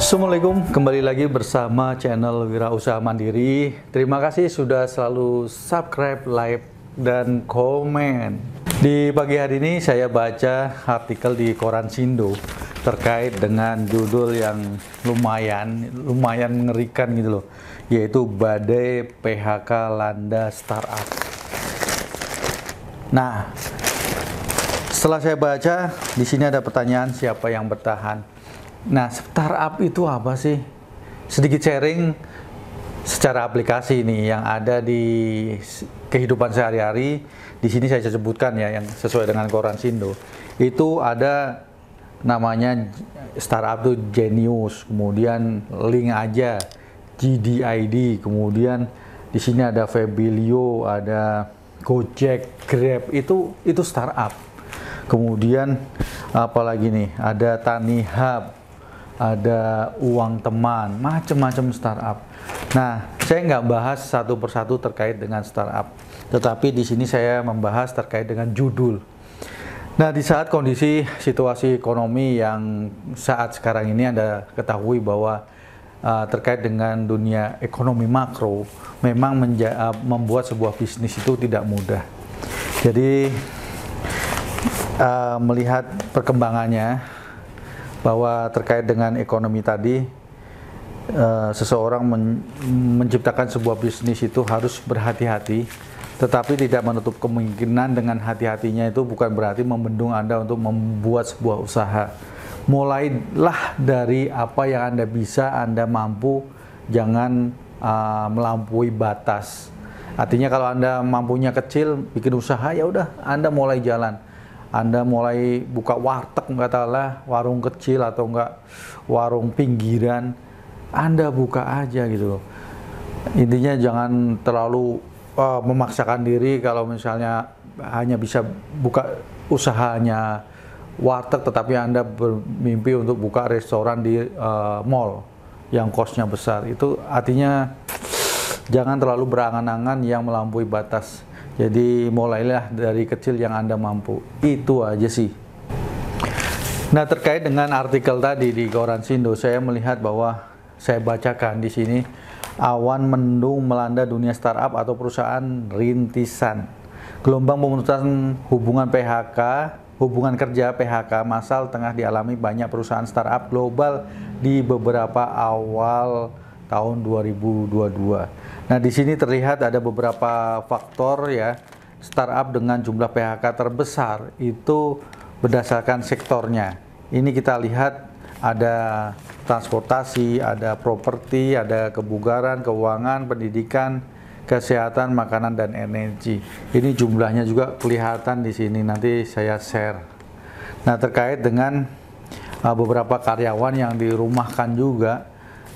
Assalamualaikum, kembali lagi bersama channel Wirausaha Mandiri. Terima kasih sudah selalu subscribe, like, dan komen. Di pagi hari ini saya baca artikel di koran Sindo terkait dengan judul yang lumayan, lumayan mengerikan gitu loh, yaitu badai PHK landa startup. Nah, setelah saya baca, di sini ada pertanyaan siapa yang bertahan Nah, startup itu apa sih? Sedikit sharing secara aplikasi ini yang ada di kehidupan sehari-hari. Di sini saya sebutkan ya yang sesuai dengan koran Sindo. Itu ada namanya startup itu Genius, kemudian link aja GDID, kemudian di sini ada Febilio, ada Gojek, Grab itu itu startup. Kemudian apalagi nih ada Tani Hub, ada uang teman, macam-macam startup. Nah, saya nggak bahas satu persatu terkait dengan startup, tetapi di sini saya membahas terkait dengan judul. Nah, di saat kondisi situasi ekonomi yang saat sekarang ini Anda ketahui bahwa uh, terkait dengan dunia ekonomi makro memang menja- eh, membuat sebuah bisnis itu tidak mudah. Jadi uh, melihat perkembangannya bahwa terkait dengan ekonomi tadi eh, seseorang men menciptakan sebuah bisnis itu harus berhati-hati tetapi tidak menutup kemungkinan dengan hati-hatinya itu bukan berarti membendung Anda untuk membuat sebuah usaha. Mulailah dari apa yang Anda bisa, Anda mampu, jangan uh, melampaui batas. Artinya kalau Anda mampunya kecil, bikin usaha ya udah Anda mulai jalan anda mulai buka warteg katalah warung kecil atau enggak warung pinggiran Anda buka aja gitu loh intinya jangan terlalu uh, memaksakan diri kalau misalnya hanya bisa buka usahanya warteg tetapi Anda bermimpi untuk buka restoran di uh, mall yang kosnya besar itu artinya jangan terlalu berangan-angan yang melampaui batas jadi mulailah dari kecil yang Anda mampu. Itu aja sih. Nah, terkait dengan artikel tadi di Koran Sindo, saya melihat bahwa saya bacakan di sini awan mendung melanda dunia startup atau perusahaan rintisan. Gelombang pemutusan hubungan PHK, hubungan kerja PHK massal tengah dialami banyak perusahaan startup global di beberapa awal tahun 2022. Nah, di sini terlihat ada beberapa faktor ya. Startup dengan jumlah PHK terbesar itu berdasarkan sektornya. Ini kita lihat ada transportasi, ada properti, ada kebugaran, keuangan, pendidikan, kesehatan, makanan dan energi. Ini jumlahnya juga kelihatan di sini nanti saya share. Nah, terkait dengan uh, beberapa karyawan yang dirumahkan juga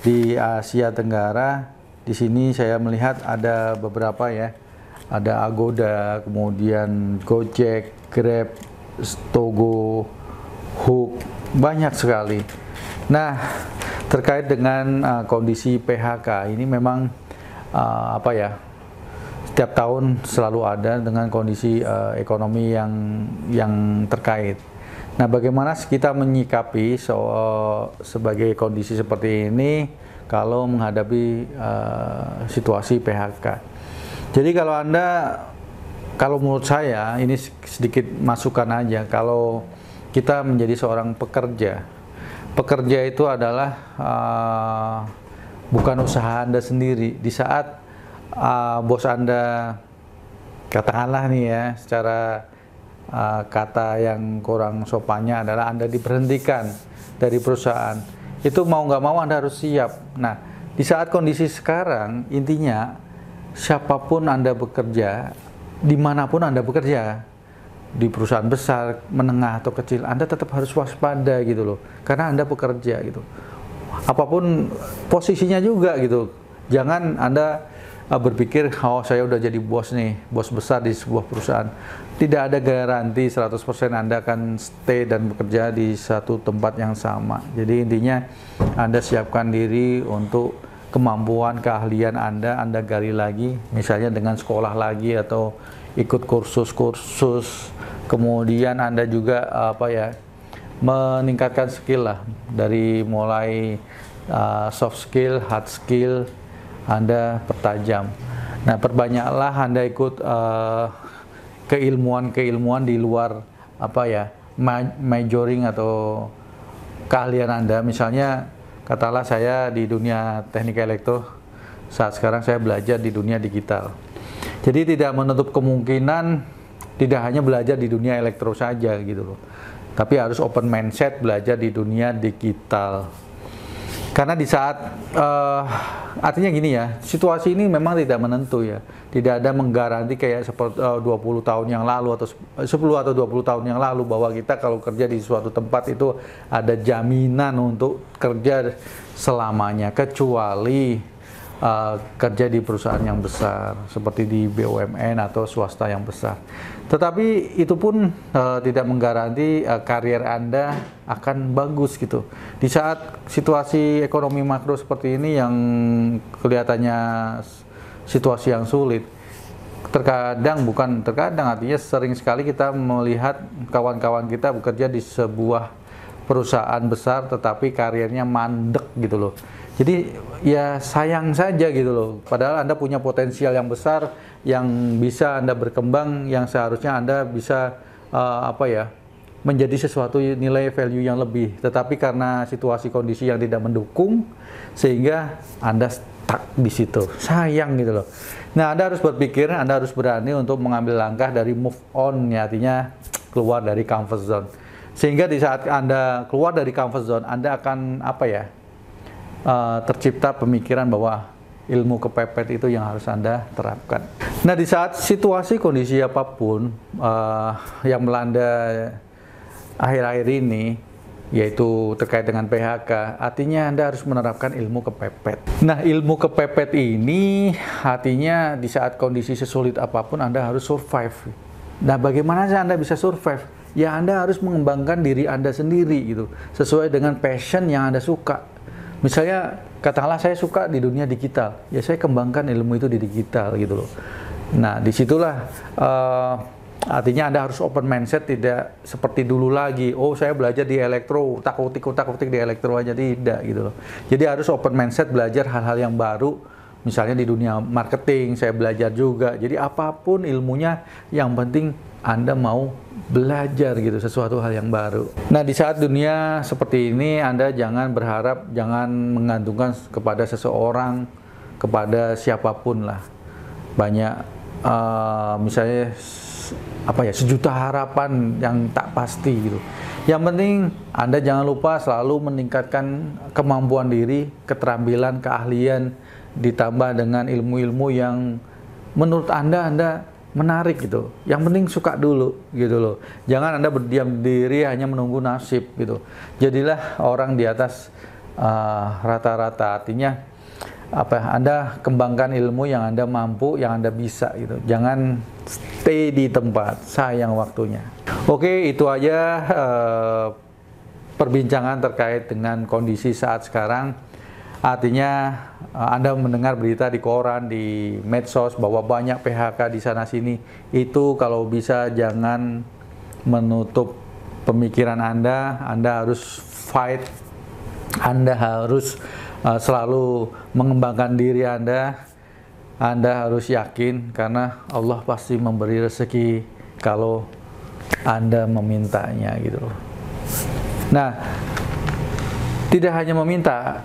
di Asia Tenggara di sini saya melihat ada beberapa ya. Ada Agoda, kemudian Gojek, Grab, Togo, Hook, banyak sekali. Nah, terkait dengan uh, kondisi PHK ini memang uh, apa ya? Setiap tahun selalu ada dengan kondisi uh, ekonomi yang yang terkait. Nah, bagaimana kita menyikapi so, uh, sebagai kondisi seperti ini? kalau menghadapi uh, situasi PHK. Jadi kalau Anda kalau menurut saya ini sedikit masukan aja kalau kita menjadi seorang pekerja. Pekerja itu adalah uh, bukan usaha Anda sendiri. Di saat uh, bos Anda katakanlah nih ya secara uh, kata yang kurang sopannya adalah Anda diberhentikan dari perusahaan itu mau nggak mau Anda harus siap. Nah, di saat kondisi sekarang, intinya siapapun Anda bekerja, dimanapun Anda bekerja, di perusahaan besar, menengah atau kecil, Anda tetap harus waspada gitu loh, karena Anda bekerja gitu. Apapun posisinya juga gitu, jangan Anda uh, berpikir oh saya udah jadi bos nih, bos besar di sebuah perusahaan. Tidak ada garansi 100% Anda akan stay dan bekerja di satu tempat yang sama. Jadi intinya Anda siapkan diri untuk kemampuan, keahlian Anda, Anda gali lagi, misalnya dengan sekolah lagi atau ikut kursus-kursus. Kemudian Anda juga apa ya meningkatkan skill lah dari mulai uh, soft skill, hard skill, anda pertajam. Nah, perbanyaklah Anda ikut keilmuan eh, keilmuan-keilmuan di luar apa ya, majoring atau keahlian Anda. Misalnya, katalah saya di dunia teknik elektro, saat sekarang saya belajar di dunia digital. Jadi tidak menutup kemungkinan tidak hanya belajar di dunia elektro saja gitu loh. Tapi harus open mindset belajar di dunia digital. Karena di saat uh, artinya gini ya, situasi ini memang tidak menentu ya. Tidak ada menggaranti kayak seperti eh, uh, 20 tahun yang lalu atau 10 eh, atau 20 tahun yang lalu bahwa kita kalau kerja di suatu tempat itu ada jaminan untuk kerja selamanya kecuali uh, kerja di perusahaan yang besar seperti di BUMN atau swasta yang besar. Tetapi itu pun uh, tidak menggaranti uh, karier Anda akan bagus gitu. Di saat situasi ekonomi makro seperti ini yang kelihatannya situasi yang sulit, terkadang bukan terkadang artinya sering sekali kita melihat kawan-kawan kita bekerja di sebuah perusahaan besar tetapi karirnya mandek gitu loh jadi ya sayang saja gitu loh. Padahal Anda punya potensial yang besar yang bisa Anda berkembang yang seharusnya Anda bisa uh, apa ya? menjadi sesuatu nilai value yang lebih. Tetapi karena situasi kondisi yang tidak mendukung sehingga Anda stuck di situ. Sayang gitu loh. Nah, Anda harus berpikir, Anda harus berani untuk mengambil langkah dari move on ya, artinya keluar dari comfort zone. Sehingga di saat Anda keluar dari comfort zone, Anda akan apa ya? Eh, tercipta pemikiran bahwa ilmu kepepet itu yang harus Anda terapkan. Nah, di saat situasi kondisi apapun uh, yang melanda akhir-akhir ini, yaitu terkait dengan PHK, artinya Anda harus menerapkan ilmu kepepet. Nah, ilmu kepepet ini artinya di saat kondisi sesulit apapun Anda harus survive. Nah, bagaimana sih Anda bisa survive? Ya, Anda harus mengembangkan diri Anda sendiri gitu, sesuai dengan passion yang Anda suka Misalnya katakanlah saya suka di dunia digital, ya saya kembangkan ilmu itu di digital gitu loh. Nah disitulah uh, artinya anda harus open mindset tidak seperti dulu lagi. Oh saya belajar di elektro, takutik takutik di elektro aja tidak gitu loh. Jadi harus open mindset belajar hal-hal yang baru Misalnya di dunia marketing saya belajar juga. Jadi apapun ilmunya yang penting Anda mau belajar gitu sesuatu hal yang baru. Nah, di saat dunia seperti ini Anda jangan berharap, jangan menggantungkan kepada seseorang, kepada siapapun lah. Banyak uh, misalnya apa ya sejuta harapan yang tak pasti gitu. Yang penting Anda jangan lupa selalu meningkatkan kemampuan diri, keterampilan, keahlian ditambah dengan ilmu-ilmu yang menurut Anda Anda menarik gitu. Yang penting suka dulu gitu loh. Jangan Anda berdiam diri hanya menunggu nasib gitu. Jadilah orang di atas ah, rata-rata. Uh, Artinya apa Anda kembangkan ilmu yang Anda mampu, yang Anda bisa gitu. Jangan stay di tempat, sayang waktunya. Oke, itu aja uh, perbincangan terkait dengan kondisi saat sekarang Artinya eh, Anda mendengar berita di koran, di medsos bahwa banyak PHK di sana sini. Itu kalau bisa jangan menutup pemikiran Anda, Anda harus fight, Anda harus eh, selalu mengembangkan diri Anda. Anda harus yakin karena Allah pasti memberi rezeki kalau Anda memintanya gitu loh. Nah, tidak hanya meminta,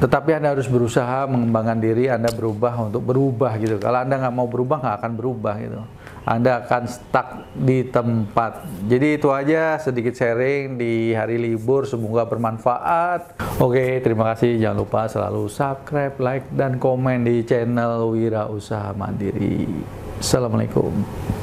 tetapi Anda harus berusaha mengembangkan diri, Anda berubah untuk berubah gitu. Kalau Anda nggak mau berubah, nggak akan berubah gitu. Anda akan stuck di tempat. Jadi itu aja sedikit sharing di hari libur, semoga bermanfaat. Oke, terima kasih. Jangan lupa selalu subscribe, like, dan komen di channel Wira Usaha Mandiri. Assalamualaikum.